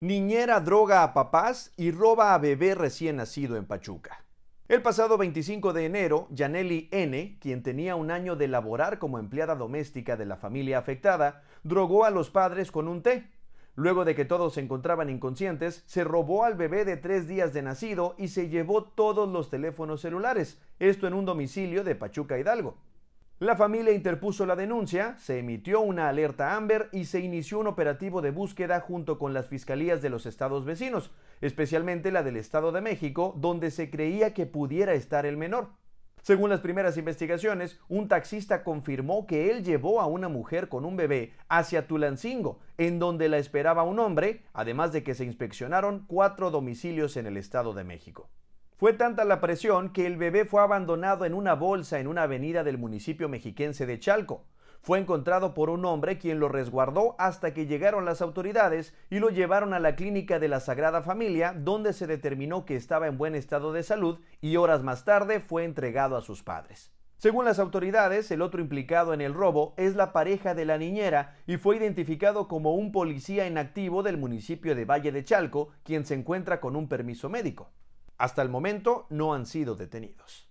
Niñera droga a papás y roba a bebé recién nacido en Pachuca. El pasado 25 de enero, Yaneli N., quien tenía un año de laborar como empleada doméstica de la familia afectada, drogó a los padres con un té. Luego de que todos se encontraban inconscientes, se robó al bebé de tres días de nacido y se llevó todos los teléfonos celulares, esto en un domicilio de Pachuca Hidalgo. La familia interpuso la denuncia, se emitió una alerta Amber y se inició un operativo de búsqueda junto con las fiscalías de los estados vecinos, especialmente la del Estado de México, donde se creía que pudiera estar el menor. Según las primeras investigaciones, un taxista confirmó que él llevó a una mujer con un bebé hacia Tulancingo, en donde la esperaba un hombre, además de que se inspeccionaron cuatro domicilios en el Estado de México. Fue tanta la presión que el bebé fue abandonado en una bolsa en una avenida del municipio mexiquense de Chalco. Fue encontrado por un hombre quien lo resguardó hasta que llegaron las autoridades y lo llevaron a la clínica de la Sagrada Familia, donde se determinó que estaba en buen estado de salud y horas más tarde fue entregado a sus padres. Según las autoridades, el otro implicado en el robo es la pareja de la niñera y fue identificado como un policía activo del municipio de Valle de Chalco, quien se encuentra con un permiso médico. Hasta el momento no han sido detenidos.